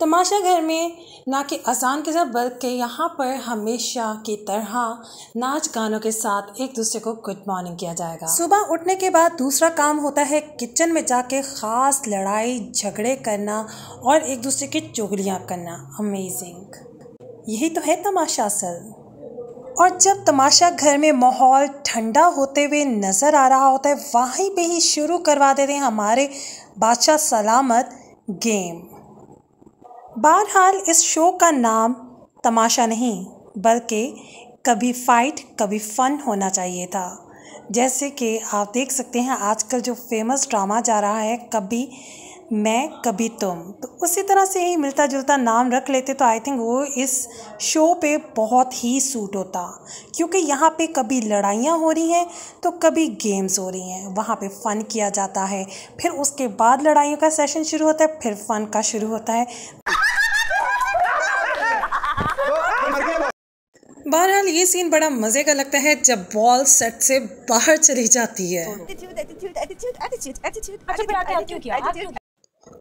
तमाशा घर में ना कि अजान के साथ बल्कि यहाँ पर हमेशा की तरह नाच गानों के साथ एक दूसरे को गुड मॉर्निंग किया जाएगा सुबह उठने के बाद दूसरा काम होता है किचन में जाके ख़ास लड़ाई झगड़े करना और एक दूसरे की चुगलियाँ करना अमेजिंग यही तो है तमाशा असल और जब तमाशा घर में माहौल ठंडा होते हुए नज़र आ रहा होता है वहीं पे ही शुरू करवा देते हैं हमारे बादशाह सलामत गेम बहरहाल इस शो का नाम तमाशा नहीं बल्कि कभी फाइट कभी फ़न होना चाहिए था जैसे कि आप देख सकते हैं आजकल जो फेमस ड्रामा जा रहा है कभी मैं कभी तुम तो उसी तरह से ही मिलता जुलता नाम रख लेते तो आई थिंक वो इस शो पे बहुत ही सूट होता क्योंकि यहाँ पे कभी लड़ाइयाँ हो रही हैं तो कभी गेम्स हो रही हैं वहाँ पे फ़न किया जाता है फिर उसके बाद लड़ाइयों का सेशन शुरू होता है फिर फ़न का शुरू होता है बहरहाल ये सीन बड़ा मज़े का लगता है जब बॉल सेट से बाहर चली जाती है अच्छा,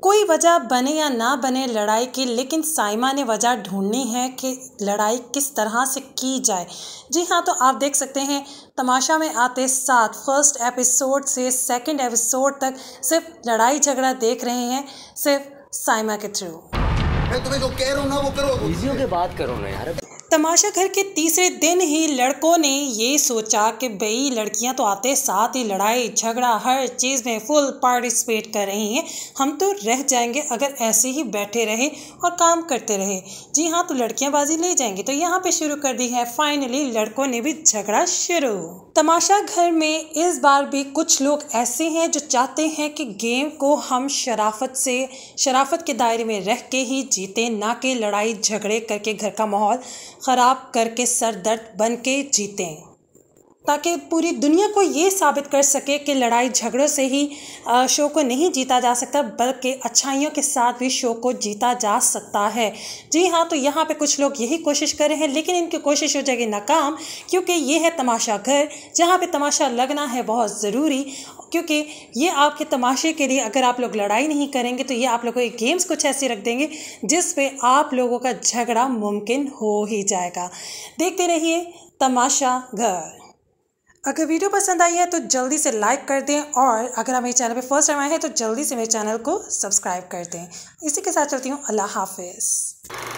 कोई वजह बने या ना बने लड़ाई की लेकिन साइमा ने वजह ढूंढनी है कि लड़ाई किस तरह से की जाए जी हाँ तो आप देख सकते हैं तमाशा में आते साथ फर्स्ट एपिसोड से सेकंड एपिसोड तक सिर्फ लड़ाई झगड़ा देख रहे हैं सिर्फ साइमा के थ्रू मैं तुम्हें जो कह रहा हूँ ना वो करो के बात करो ना यार तमाशा घर के तीसरे दिन ही लड़कों ने ये सोचा कि भाई लड़कियां तो आते साथ ही लड़ाई झगड़ा हर चीज़ में फुल पार्टिसिपेट कर रही हैं हम तो रह जाएंगे अगर ऐसे ही बैठे रहे और काम करते रहे जी हाँ तो लड़कियां बाजी ले जाएंगी तो यहाँ पे शुरू कर दी है फाइनली लड़कों ने भी झगड़ा शुरू तमाशा घर में इस बार भी कुछ लोग ऐसे हैं जो चाहते हैं कि गेम को हम शराफत से शराफत के दायरे में रह के ही जीते ना कि लड़ाई झगड़े करके घर का माहौल ख़राब करके सर दर्द बन के जीते ताकि पूरी दुनिया को ये साबित कर सके कि लड़ाई झगड़ों से ही शो को नहीं जीता जा सकता बल्कि अच्छाइयों के साथ भी शो को जीता जा सकता है जी हाँ तो यहाँ पे कुछ लोग यही कोशिश कर रहे हैं लेकिन इनकी कोशिश हो जाएगी नाकाम क्योंकि ये है तमाशा घर जहाँ पे तमाशा लगना है बहुत ज़रूरी क्योंकि ये आपके तमाशे के लिए अगर आप लोग लड़ाई नहीं करेंगे तो ये आप लोगों के गेम्स कुछ ऐसे रख देंगे जिस पे आप लोगों का झगड़ा मुमकिन हो ही जाएगा देखते रहिए तमाशा घर अगर वीडियो पसंद आई है तो जल्दी से लाइक कर दें और अगर हम मेरे चैनल पे फर्स्ट टाइम आए हैं तो जल्दी से मेरे चैनल को सब्सक्राइब कर दें इसी के साथ चलती हूँ अल्लाह हाफिज़